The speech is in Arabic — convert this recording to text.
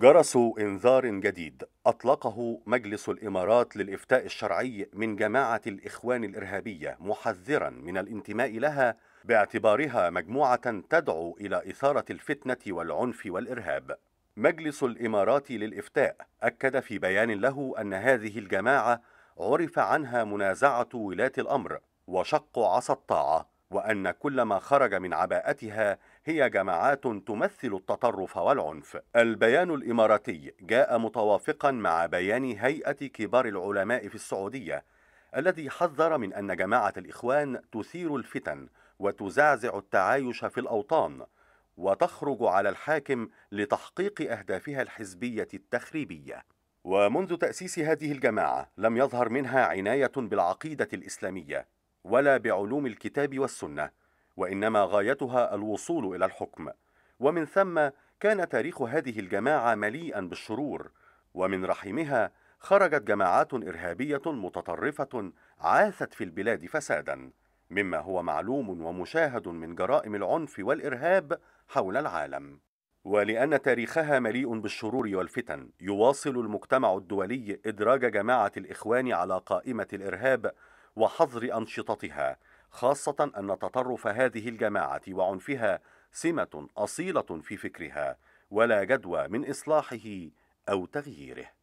جرس انذار جديد اطلقه مجلس الامارات للافتاء الشرعي من جماعه الاخوان الارهابيه محذرا من الانتماء لها باعتبارها مجموعه تدعو الى اثاره الفتنه والعنف والارهاب مجلس الامارات للافتاء اكد في بيان له ان هذه الجماعه عرف عنها منازعه ولاه الامر وشق عصا الطاعه وأن كل ما خرج من عباءتها هي جماعات تمثل التطرف والعنف. البيان الإماراتي جاء متوافقا مع بيان هيئة كبار العلماء في السعودية الذي حذر من أن جماعة الإخوان تثير الفتن وتزعزع التعايش في الأوطان وتخرج على الحاكم لتحقيق أهدافها الحزبية التخريبية. ومنذ تأسيس هذه الجماعة لم يظهر منها عناية بالعقيدة الإسلامية ولا بعلوم الكتاب والسنه وانما غايتها الوصول الى الحكم ومن ثم كان تاريخ هذه الجماعه مليئا بالشرور ومن رحمها خرجت جماعات ارهابيه متطرفه عاثت في البلاد فسادا مما هو معلوم ومشاهد من جرائم العنف والارهاب حول العالم ولان تاريخها مليء بالشرور والفتن يواصل المجتمع الدولي ادراج جماعه الاخوان على قائمه الارهاب وحظر أنشطتها خاصة أن تطرف هذه الجماعة وعنفها سمة أصيلة في فكرها ولا جدوى من إصلاحه أو تغييره